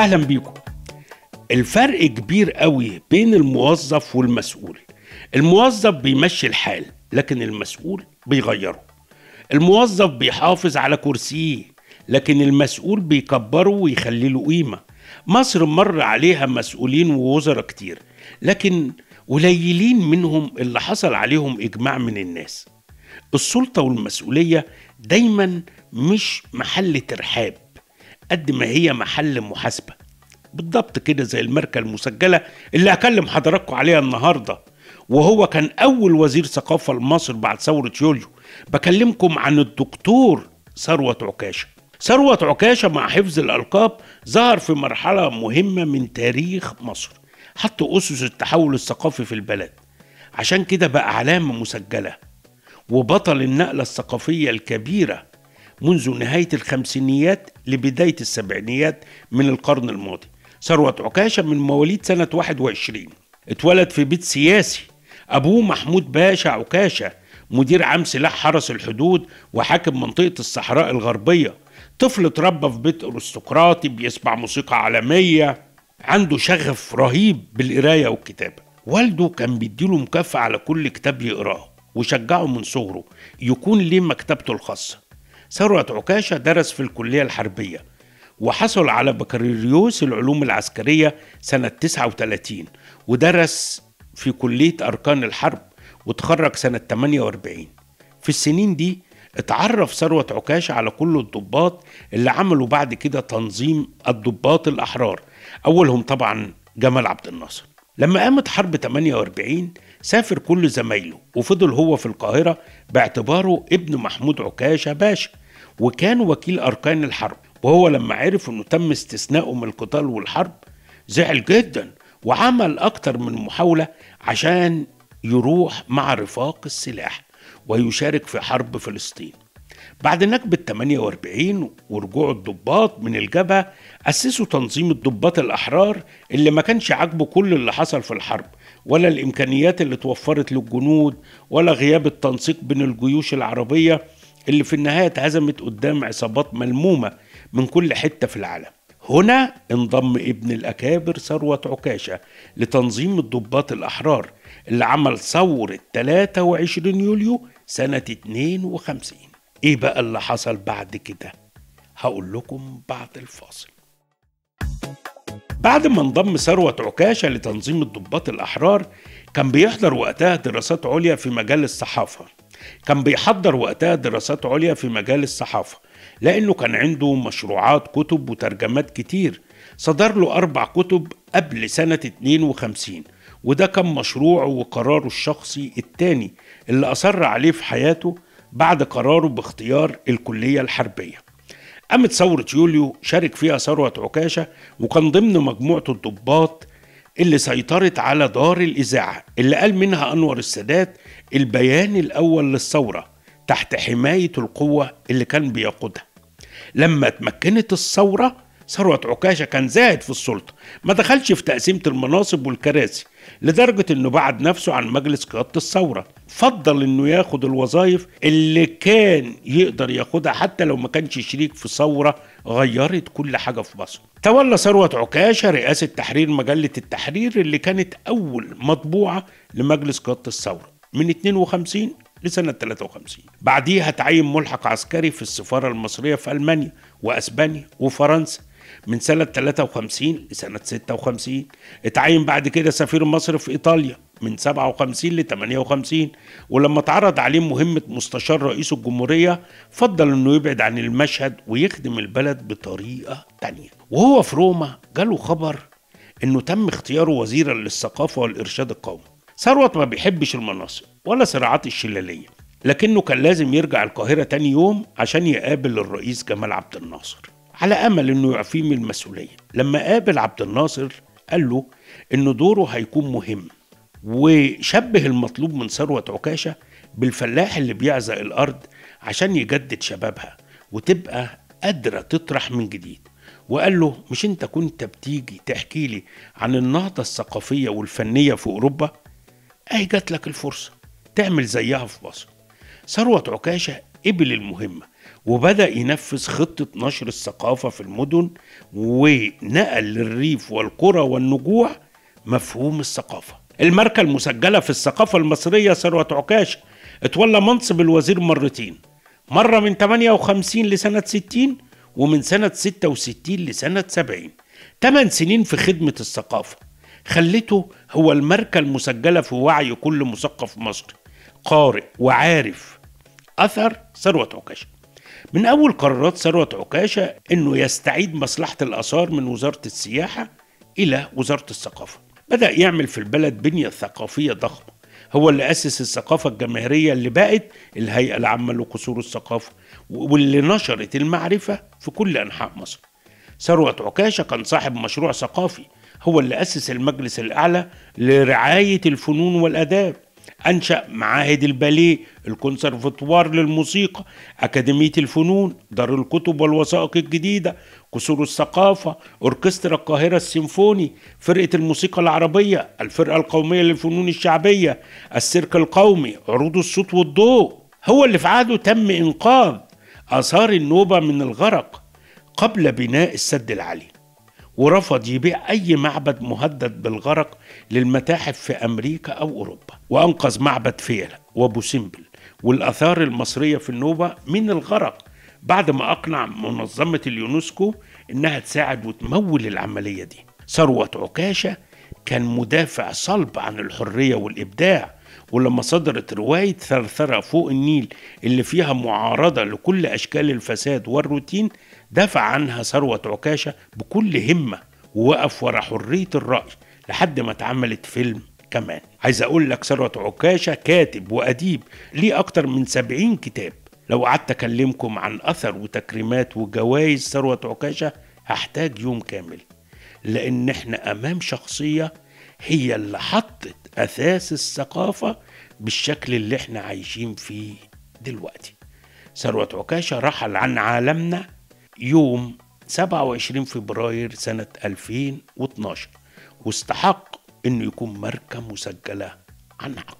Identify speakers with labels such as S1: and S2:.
S1: اهلا بيكم الفرق كبير قوي بين الموظف والمسؤول الموظف بيمشي الحال لكن المسؤول بيغيره الموظف بيحافظ على كرسيه لكن المسؤول بيكبره ويخلي له قيمه مصر مر عليها مسؤولين ووزراء كتير لكن قليلين منهم اللي حصل عليهم اجماع من الناس السلطه والمسؤوليه دايما مش محل ترحاب قد ما هي محل محاسبة بالضبط كده زي الماركة المسجلة اللي هكلم حضراتكم عليها النهاردة وهو كان أول وزير ثقافة لمصر بعد ثورة يوليو بكلمكم عن الدكتور ثروت عكاشة ثروت عكاشة مع حفظ الألقاب ظهر في مرحلة مهمة من تاريخ مصر حط أسس التحول الثقافي في البلد عشان كده بقى علامة مسجلة وبطل النقلة الثقافية الكبيرة منذ نهاية الخمسينيات لبداية السبعينيات من القرن الماضي ثروت عكاشة من مواليد سنة 21 اتولد في بيت سياسي أبوه محمود باشا عكاشة مدير عام سلاح حرس الحدود وحاكم منطقة الصحراء الغربية طفل اتربى في بيت أرستقراطي بيسمع موسيقى عالمية عنده شغف رهيب بالقراية والكتابة والده كان بيديله مكافأة على كل كتاب يقراه وشجعه من صغره يكون ليه مكتبته الخاصة ثروت عكاشة درس في الكلية الحربية وحصل على بكالوريوس العلوم العسكرية سنة 39 ودرس في كلية أركان الحرب وتخرج سنة 48 في السنين دي اتعرف ثروت عكاشة على كل الضباط اللي عملوا بعد كده تنظيم الضباط الأحرار أولهم طبعا جمال عبد الناصر لما قامت حرب 48 سافر كل زمايله وفضل هو في القاهرة باعتباره ابن محمود عكاشة باشا وكان وكيل أركان الحرب وهو لما عرف أنه تم استثناؤه من القتال والحرب زعل جدا وعمل أكتر من محاولة عشان يروح مع رفاق السلاح ويشارك في حرب فلسطين بعد نكبة 48 ورجوع الضباط من الجبهة أسسوا تنظيم الضباط الأحرار اللي ما كانش عاجبه كل اللي حصل في الحرب ولا الإمكانيات اللي توفرت للجنود ولا غياب التنسيق بين الجيوش العربية اللي في النهاية اتهزمت قدام عصابات ملمومة من كل حتة في العالم هنا انضم ابن الأكابر ثروة عكاشة لتنظيم الضباط الأحرار اللي عمل ثورة 23 يوليو سنة 52 ايه بقى اللي حصل بعد كده هقول لكم بعد الفاصل بعد ما انضم ثروة عكاشة لتنظيم الضباط الأحرار كان بيحضر وقتها دراسات عليا في مجال الصحافة كان بيحضر وقتها دراسات عليا في مجال الصحافة لأنه كان عنده مشروعات كتب وترجمات كتير صدر له أربع كتب قبل سنة 52 وده كان مشروعه وقراره الشخصي الثاني اللي أصر عليه في حياته بعد قراره باختيار الكلية الحربية قامت ثورة يوليو شارك فيها ثروة عكاشة وكان ضمن مجموعة الضباط اللي سيطرت على دار الإذاعة اللي قال منها أنور السادات البيان الأول للثورة تحت حماية القوة اللي كان بيقودها لما اتمكنت الثورة ثروت عكاشة كان زاهد في السلطة ما دخلش في تقسيمة المناصب والكراسي لدرجة أنه بعد نفسه عن مجلس قيادة الثورة فضل انه ياخد الوظائف اللي كان يقدر ياخدها حتى لو ما كانش شريك في ثوره غيرت كل حاجه في مصر. تولى ثروت عكاشه رئاسه تحرير مجله التحرير اللي كانت اول مطبوعه لمجلس قياده الثوره من 52 لسنة 53 بعديها تعين ملحق عسكري في السفارة المصرية في ألمانيا وأسبانيا وفرنسا من سنة 53 لسنة 56 اتعين بعد كده سفير مصر في إيطاليا من 57 ل 58 ولما اتعرض عليه مهمة مستشار رئيس الجمهورية فضل انه يبعد عن المشهد ويخدم البلد بطريقة تانية وهو في روما جاله خبر انه تم اختياره وزيرا للثقافة والارشاد القومي ثروت ما بيحبش المناصب ولا صراعات الشلالية لكنه كان لازم يرجع القاهرة تاني يوم عشان يقابل الرئيس جمال عبد الناصر على امل انه يعفيه من المسؤوليه لما قابل عبد الناصر قال له ان دوره هيكون مهم وشبه المطلوب من ثروة عكاشة بالفلاح اللي بيعزق الأرض عشان يجدد شبابها وتبقى قادرة تطرح من جديد وقال له مش انت كنت بتيجي تحكي لي عن النهضة الثقافية والفنية في أوروبا اهي جات لك الفرصة تعمل زيها في مصر ثروة عكاشة قبل المهمة وبدأ ينفذ خطة نشر الثقافة في المدن ونقل للريف والقرى والنجوع مفهوم الثقافه الماركة المسجلة في الثقافة المصرية ثروة عكاشة اتولى منصب الوزير مرتين مرة من 58 لسنة 60 ومن سنة 66 لسنة 70 8 سنين في خدمة الثقافة خلته هو الماركة المسجلة في وعي كل مثقف مصري قارئ وعارف أثر ثروة عكاشة من أول قرارات ثروة عكاشة أنه يستعيد مصلحة الآثار من وزارة السياحة إلى وزارة الثقافة بدأ يعمل في البلد بنية ثقافية ضخمة هو اللي أسس الثقافة الجماهيرية اللي بقت الهيئة العامة لقصور الثقافة واللي نشرت المعرفة في كل أنحاء مصر ثروة عكاشة كان صاحب مشروع ثقافي هو اللي أسس المجلس الأعلى لرعاية الفنون والآداب أنشأ معاهد الباليه الكونسرفتوار للموسيقى أكاديمية الفنون دار الكتب والوثائق الجديدة قصور الثقافة أوركسترا القاهرة السيمفوني فرقة الموسيقى العربية الفرقة القومية للفنون الشعبية السيرك القومي عروض الصوت والضوء هو اللي في عهده تم إنقاذ آثار النوبة من الغرق قبل بناء السد العالي ورفض يبيع أي معبد مهدد بالغرق للمتاحف في أمريكا أو أوروبا وأنقذ معبد فيلا وأبو سمبل والآثار المصرية في النوبة من الغرق بعد ما أقنع منظمة اليونسكو إنها تساعد وتمول العملية دي ثروة عكاشة كان مدافع صلب عن الحرية والإبداع ولما صدرت رواية ثرثرة فوق النيل اللي فيها معارضة لكل أشكال الفساد والروتين دفع عنها ثروة عكاشة بكل همة ووقف ورا حرية الرأي لحد ما اتعملت فيلم كمان عايز أقول لك ثروة عكاشة كاتب وأديب ليه أكتر من سبعين كتاب لو قعدت أكلمكم عن أثر وتكريمات وجوائز ثروة عكاشة هحتاج يوم كامل لأن إحنا أمام شخصية هي اللي حطت أساس الثقافة بالشكل اللي احنا عايشين فيه دلوقتي ثروة عكاشة رحل عن عالمنا يوم 27 فبراير سنة 2012 واستحق أنه يكون ماركة مسجلة عن حق